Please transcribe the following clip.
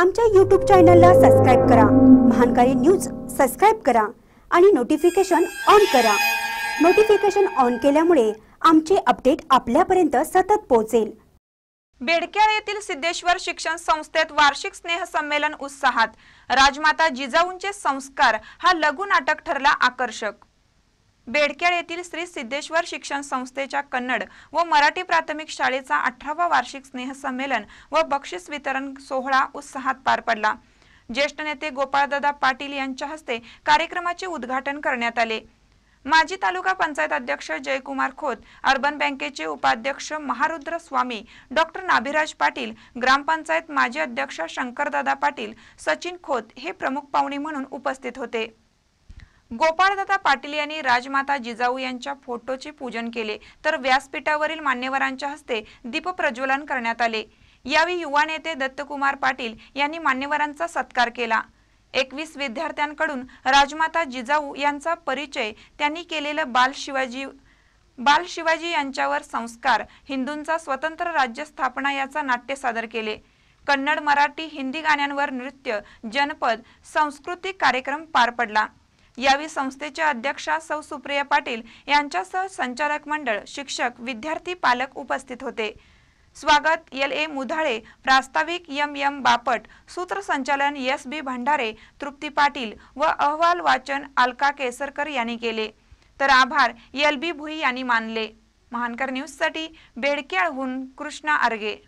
आमच्या यूट्यूब चॅनलला सबस्क्राईब करा महानकारी न्यूज सबस्क्राईब करा आणि नोटिफिकेशन ऑन करा नोटिफिकेशन ऑन केल्यामुळे आमचे अपडेट आपल्यापर्यंत सतत पोहोचेल बेडक्या येथील सिद्धेश्वर शिक्षण संस्थेत वार्षिक स्नेहसंमेलन उत्साहात राजमाता जिजाऊंचे संस्कार हा लघु नाटक ठरला आकर्षक बेडक्याळ येथील श्री सिद्धेश्वर शिक्षण संस्थेच्या कन्नड व मराठी प्राथमिक शाळेचा अठरावा वार्षिक स्नेहसंमेलन व बक्षीस वितरण सोहळा उत्साहात पार पडला ज्येष्ठ नेते गोपाळदादा पाटील यांच्या हस्ते कार्यक्रमाचे उद्घाटन करण्यात आले माजी तालुका पंचायत अध्यक्ष जयकुमार खोत अर्बन बँकेचे उपाध्यक्ष महारुद्र स्वामी डॉक्टर नाभिराज पाटील ग्रामपंचायत माजी अध्यक्ष शंकरदादा पाटील सचिन खोत हे प्रमुख पाहुणे म्हणून उपस्थित होते गोपाळदादा पाटील यांनी राजमाता जिजाऊ यांच्या फोटोचे पूजन केले तर व्यासपीठावरील मान्यवरांच्या हस्ते दीपप्रज्वलन करण्यात आले यावेळी युवा नेते दत्तकुमार पाटील यांनी मान्यवरांचा सत्कार केला एकवीस विद्यार्थ्यांकडून राजमाता जिजाऊ यांचा परिचय त्यांनी केलेलं बाल शिवाजी बाल शिवाजी यांच्यावर संस्कार हिंदूंचा स्वतंत्र राज्य स्थापना याचा नाट्य सादर केले कन्नड मराठी हिंदी गाण्यांवर नृत्य जनपद सांस्कृतिक कार्यक्रम पार पडला यावेळी संस्थेच्या अध्यक्षा सौ सुप्रिया पाटील यांच्यासह संचालक मंडळ शिक्षक विद्यार्थी पालक उपस्थित होते स्वागत एल ए मुधाळे प्रास्ताविक यम यम बापट सूत्रसंचालन एस बी भंडारे तृप्ती पाटील व अहवाल वाचन अलका केसरकर यांनी केले तर आभार एल बी भुई यांनी मानले महानकर न्यूजसाठी बेडक्याळहून कृष्णा आर्गे